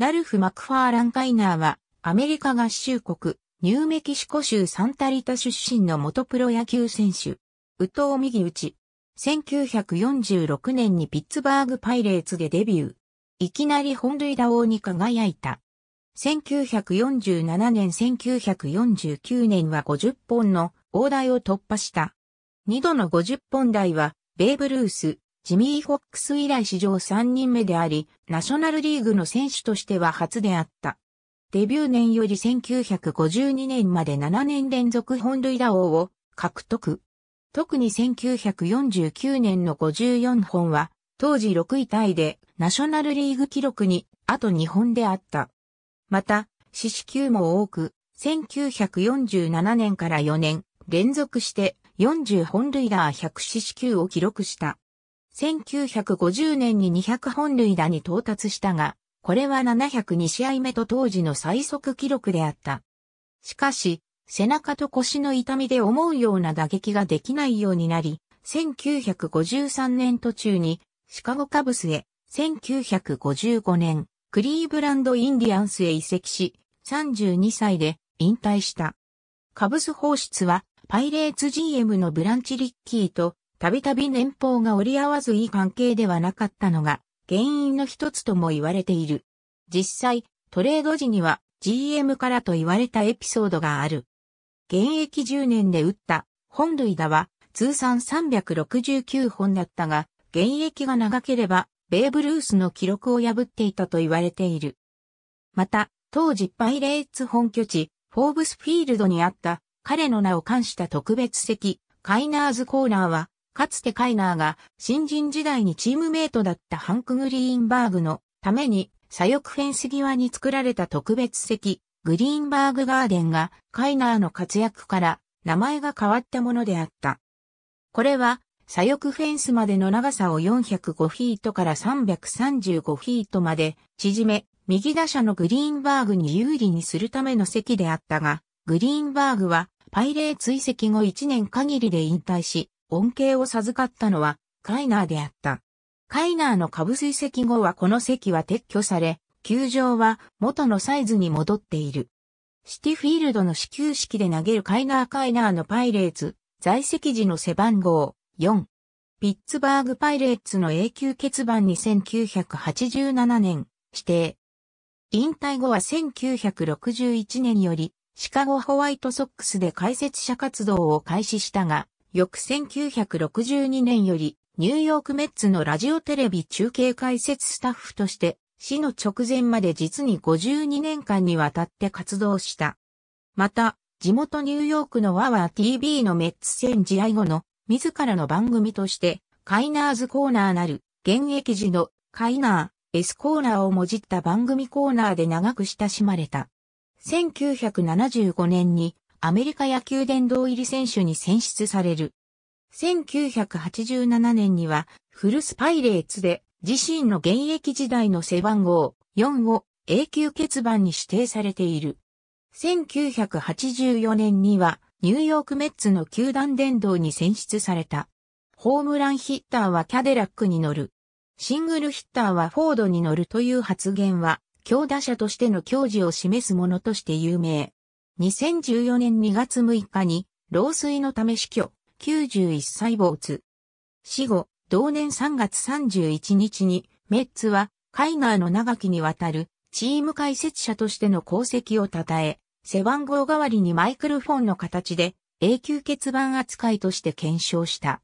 ラルフ・マクファーラン・カイナーは、アメリカ合衆国、ニューメキシコ州サンタリタ出身の元プロ野球選手。右投右打ち。1946年にピッツバーグパイレーツでデビュー。いきなり本塁打王に輝いた。1947年1949年は50本の大台を突破した。2度の50本台は、ベーブ・ルース、ジミー・フォックス以来史上3人目であり、ナショナルリーグの選手としては初であった。デビュー年より1952年まで7年連続本塁打王を獲得。特に1949年の54本は、当時6位タイでナショナルリーグ記録にあと2本であった。また、四死球も多く、1947年から4年連続して40本塁打100四死球を記録した。1950年に200本塁打に到達したが、これは702試合目と当時の最速記録であった。しかし、背中と腰の痛みで思うような打撃ができないようになり、1953年途中にシカゴカブスへ、1955年クリーブランドインディアンスへ移籍し、32歳で引退した。カブス放出はパイレーツ GM のブランチリッキーとたびたび年俸が折り合わずいい関係ではなかったのが、原因の一つとも言われている。実際、トレード時には GM からと言われたエピソードがある。現役10年で打った本塁打は通算369本だったが、現役が長ければベーブ・ルースの記録を破っていたと言われている。また、当時パイレーツ本拠地、フォーブスフィールドにあった彼の名を冠した特別席、カイナーズコーナーはかつてカイナーが新人時代にチームメイトだったハンク・グリーンバーグのために左翼フェンス際に作られた特別席、グリーンバーグガーデンがカイナーの活躍から名前が変わったものであった。これは左翼フェンスまでの長さを405フィートから335フィートまで縮め、右打者のグリーンバーグに有利にするための席であったが、グリーンバーグはパイレー追跡後1年限りで引退し、恩恵を授かったのはカイナーであった。カイナーの株水石後はこの石は撤去され、球場は元のサイズに戻っている。シティフィールドの始球式で投げるカイナーカイナーのパイレーツ、在籍時の背番号4。ピッツバーグパイレーツの永久欠番に1987年指定。引退後は1961年よりシカゴホワイトソックスで解説者活動を開始したが、翌1962年より、ニューヨークメッツのラジオテレビ中継解説スタッフとして、死の直前まで実に52年間にわたって活動した。また、地元ニューヨークのワワー TV のメッツ戦試合後の自らの番組として、カイナーズコーナーなる、現役時のカイナー、S コーナーをもじった番組コーナーで長く親しまれた。1975年にアメリカ野球殿堂入り選手に選出される。1987年には、フルスパイレーツで自身の現役時代の背番号4を永久欠番に指定されている。1984年にはニューヨークメッツの球団殿堂に選出された。ホームランヒッターはキャデラックに乗る。シングルヒッターはフォードに乗るという発言は、強打者としての矜持を示すものとして有名。2014年2月6日に、老衰のため死去、91歳没。死後、同年3月31日に、メッツは、海外の長きにわたる、チーム解説者としての功績を称え、背番号代わりにマイクルフォンの形で、永久欠番扱いとして検証した。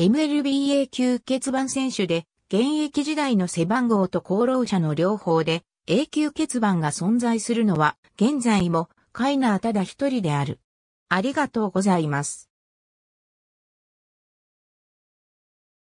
MLB 永久欠番選手で、現役時代の背番号と功労者の両方で、永久欠番が存在するのは、現在もカイナーただ一人である。ありがとうございます。